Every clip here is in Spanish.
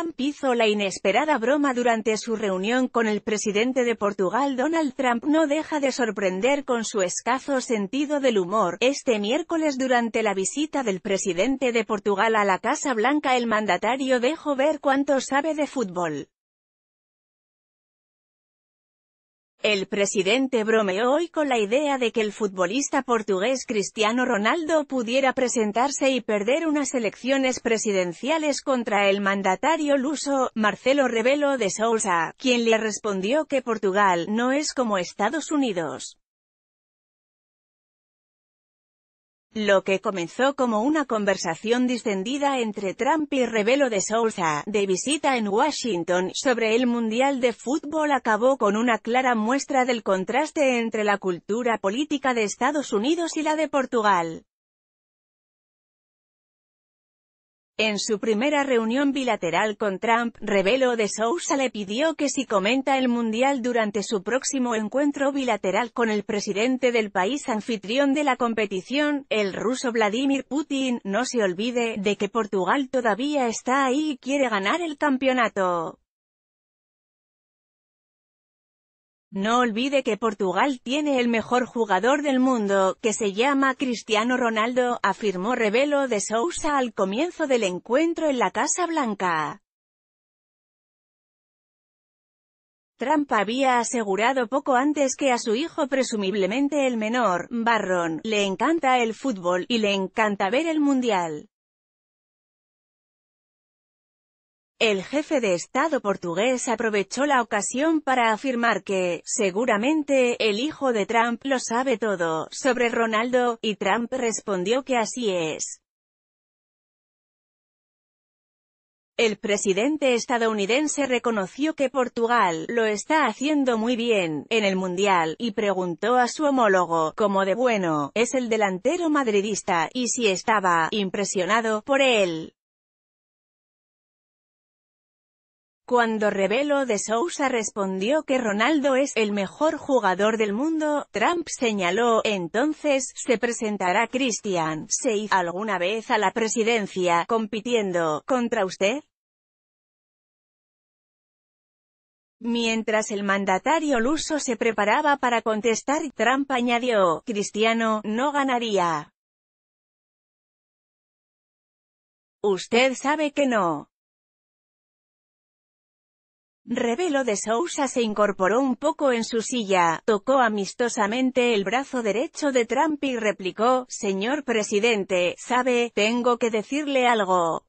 Trump hizo la inesperada broma durante su reunión con el presidente de Portugal Donald Trump no deja de sorprender con su escaso sentido del humor. Este miércoles durante la visita del presidente de Portugal a la Casa Blanca el mandatario dejó ver cuánto sabe de fútbol. El presidente bromeó hoy con la idea de que el futbolista portugués Cristiano Ronaldo pudiera presentarse y perder unas elecciones presidenciales contra el mandatario luso, Marcelo Rebelo de Sousa, quien le respondió que Portugal no es como Estados Unidos. Lo que comenzó como una conversación distendida entre Trump y Rebelo de Sousa, de visita en Washington, sobre el Mundial de Fútbol acabó con una clara muestra del contraste entre la cultura política de Estados Unidos y la de Portugal. En su primera reunión bilateral con Trump, Rebelo de Sousa le pidió que si comenta el Mundial durante su próximo encuentro bilateral con el presidente del país anfitrión de la competición, el ruso Vladimir Putin, no se olvide de que Portugal todavía está ahí y quiere ganar el campeonato. No olvide que Portugal tiene el mejor jugador del mundo, que se llama Cristiano Ronaldo, afirmó Rebelo de Sousa al comienzo del encuentro en la Casa Blanca. Trump había asegurado poco antes que a su hijo presumiblemente el menor, Barron, le encanta el fútbol, y le encanta ver el Mundial. El jefe de Estado portugués aprovechó la ocasión para afirmar que, seguramente, el hijo de Trump lo sabe todo sobre Ronaldo, y Trump respondió que así es. El presidente estadounidense reconoció que Portugal lo está haciendo muy bien en el Mundial, y preguntó a su homólogo, como de bueno, es el delantero madridista, y si estaba impresionado por él. Cuando Rebelo de Sousa respondió que Ronaldo es el mejor jugador del mundo, Trump señaló, entonces, se presentará Christian Seif alguna vez a la presidencia, compitiendo, contra usted. Mientras el mandatario luso se preparaba para contestar, Trump añadió, Cristiano, no ganaría. Usted sabe que no. Revelo de Sousa se incorporó un poco en su silla, tocó amistosamente el brazo derecho de Trump y replicó, «Señor presidente, sabe, tengo que decirle algo.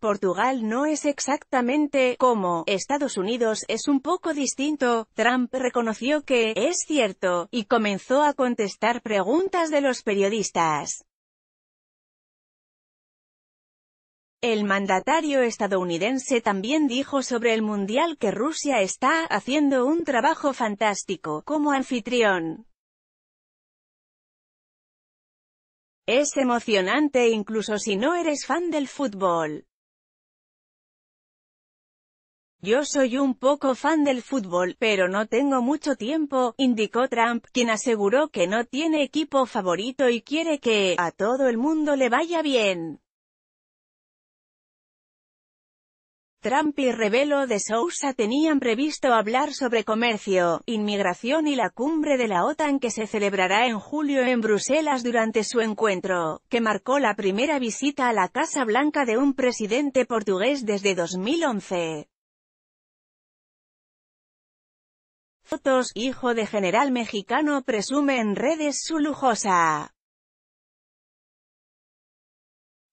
Portugal no es exactamente como Estados Unidos, es un poco distinto. Trump reconoció que, es cierto, y comenzó a contestar preguntas de los periodistas. El mandatario estadounidense también dijo sobre el Mundial que Rusia está haciendo un trabajo fantástico como anfitrión. Es emocionante incluso si no eres fan del fútbol. Yo soy un poco fan del fútbol, pero no tengo mucho tiempo, indicó Trump, quien aseguró que no tiene equipo favorito y quiere que, a todo el mundo le vaya bien. Trump y Revelo de Sousa tenían previsto hablar sobre comercio, inmigración y la cumbre de la OTAN que se celebrará en julio en Bruselas durante su encuentro, que marcó la primera visita a la Casa Blanca de un presidente portugués desde 2011. Fotos, hijo de general mexicano presume en redes su lujosa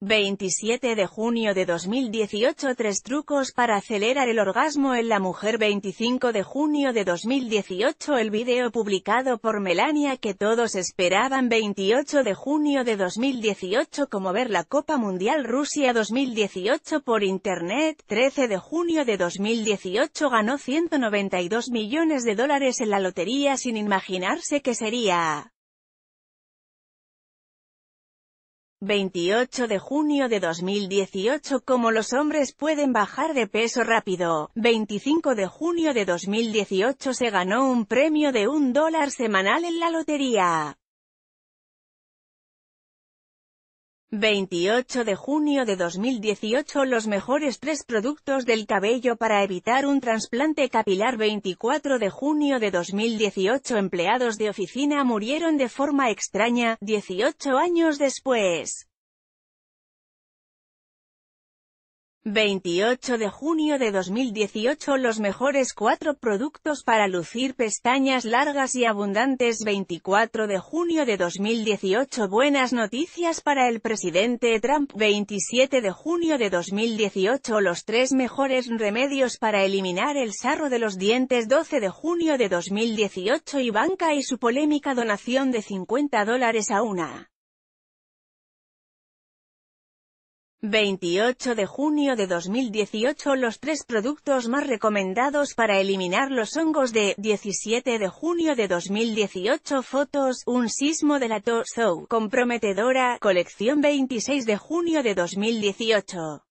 27 de junio de 2018 Tres trucos para acelerar el orgasmo en la mujer 25 de junio de 2018 El video publicado por Melania que todos esperaban 28 de junio de 2018 Como ver la Copa Mundial Rusia 2018 por Internet 13 de junio de 2018 Ganó 192 millones de dólares en la lotería sin imaginarse que sería 28 de junio de 2018 Como los hombres pueden bajar de peso rápido. 25 de junio de 2018 se ganó un premio de un dólar semanal en la lotería. 28 de junio de 2018 Los mejores tres productos del cabello para evitar un trasplante capilar 24 de junio de 2018 Empleados de oficina murieron de forma extraña, 18 años después. 28 de junio de 2018 Los mejores cuatro productos para lucir pestañas largas y abundantes 24 de junio de 2018 Buenas noticias para el presidente Trump 27 de junio de 2018 Los tres mejores remedios para eliminar el sarro de los dientes 12 de junio de 2018 Ivanka y su polémica donación de 50 dólares a una 28 de junio de 2018 Los tres productos más recomendados para eliminar los hongos de 17 de junio de 2018 Fotos, un sismo de la Tozou, comprometedora, colección 26 de junio de 2018